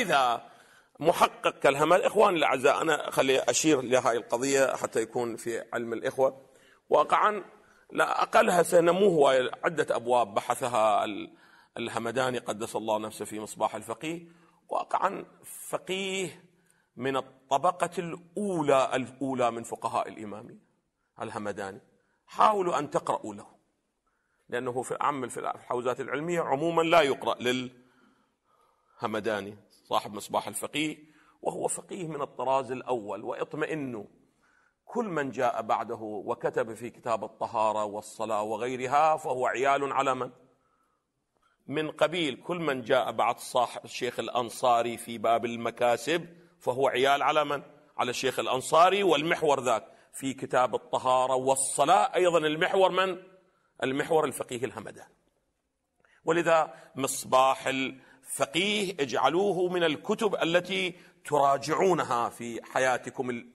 إذا محقق كالهمل إخوان الأعزاء أنا خلي أشير لهذه القضية حتى يكون في علم الإخوة واقعا لا أقلها سنموه هو عدة أبواب بحثها الهمداني قدس الله نفسه في مصباح الفقيه واقعا فقيه من الطبقة الأولى الأولى من فقهاء الإمامي الهمداني حاولوا أن تقرأوا له لأنه في عمل في الحوزات العلمية عموما لا يقرأ للهمداني صاحب مصباح الفقيه وهو فقيه من الطراز الأول واطمئنوا كل من جاء بعده وكتب في كتاب الطهارة والصلاة وغيرها فهو عيال على من؟ من قبيل كل من جاء بعد صاحب الشيخ الأنصاري في باب المكاسب فهو عيال على من؟ على الشيخ الأنصاري والمحور ذاك في كتاب الطهارة والصلاة أيضا المحور من؟ المحور الفقيه الهمداني ولذا مصباح فقيه اجعلوه من الكتب التي تراجعونها في حياتكم